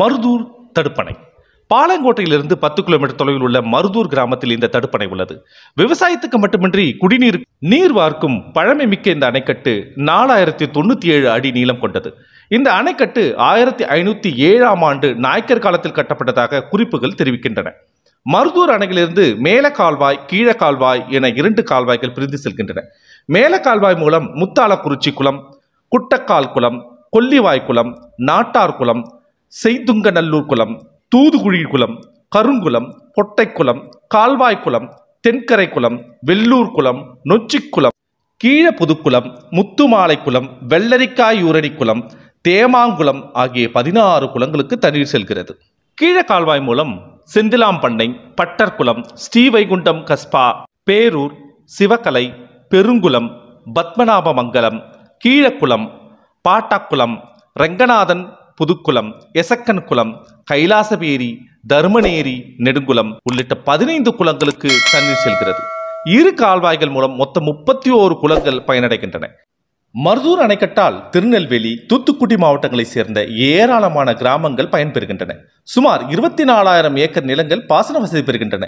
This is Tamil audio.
மருதூர் தடுப்பணை பாலங்கோட்டையிலிருந்து பத்து கிலோமீட்டர் தொலைவில் உள்ள மருதூர் கிராமத்தில் இந்த தடுப்பணை உள்ளது விவசாயத்துக்கு மட்டுமின்றி குடிநீர் நீர் வார்க்கும் பழமை மிக்க இந்த அணைக்கட்டு நாலாயிரத்தி தொண்ணூற்றி ஏழு அடி நீளம் கொண்டது இந்த அணைக்கட்டு ஆயிரத்தி ஐநூற்றி ஏழாம் ஆண்டு நாயக்கர் காலத்தில் கட்டப்பட்டதாக குறிப்புகள் தெரிவிக்கின்றன மருதூர் அணையிலிருந்து மேல கால்வாய் கீழ கால்வாய் என இரண்டு கால்வாய்கள் பிரிந்து செல்கின்றன மேல கால்வாய் மூலம் முத்தாளக்குறிச்சி குளம் குட்டக்கால் குளம் கொல்லிவாய்க்குளம் நாட்டார் குளம் செய்துங்கநல்லூர் குளம் தூதுகுழி குளம் கருங்குளம் பொட்டைக்குளம் கால்வாய்க்குளம் தென்கரை குளம் வெள்ளூர் குளம் நொச்சிக்குளம் கீழ புதுக்குளம் முத்துமாலை குளம் வெள்ளரிக்காய் ஊரணி குளம் தேமாங்குளம் ஆகிய பதினாறு குளங்களுக்கு தண்ணீர் செல்கிறது கீழ கால்வாய் மூலம் செந்திலாம்பண்ணை பட்டர்குளம் ஸ்ரீவைகுண்டம் கஸ்பா பேரூர் சிவகலை பெருங்குளம் பத்மநாபமங்கலம் கீழக்குளம் பாட்டாக்குளம் ரங்கநாதன் புதுக்குளம் எசக்கன் குளம் கைலாசபேரி தர்மநேரி நெடுங்குளம் உள்ளிட்ட பதினைந்து குளங்களுக்கு தண்ணீர் செல்கிறது இரு கால்வாய்கள் மூலம் மொத்தம் முப்பத்தி ஓரு குளங்கள் பயனடைகின்றன மருதூர் அணைக்கட்டால் திருநெல்வேலி தூத்துக்குடி மாவட்டங்களைச் சேர்ந்த ஏராளமான கிராமங்கள் பயன்பெறுகின்றன சுமார் இருபத்தி நாலாயிரம் ஏக்கர் நிலங்கள் பாசன வசதி பெறுகின்றன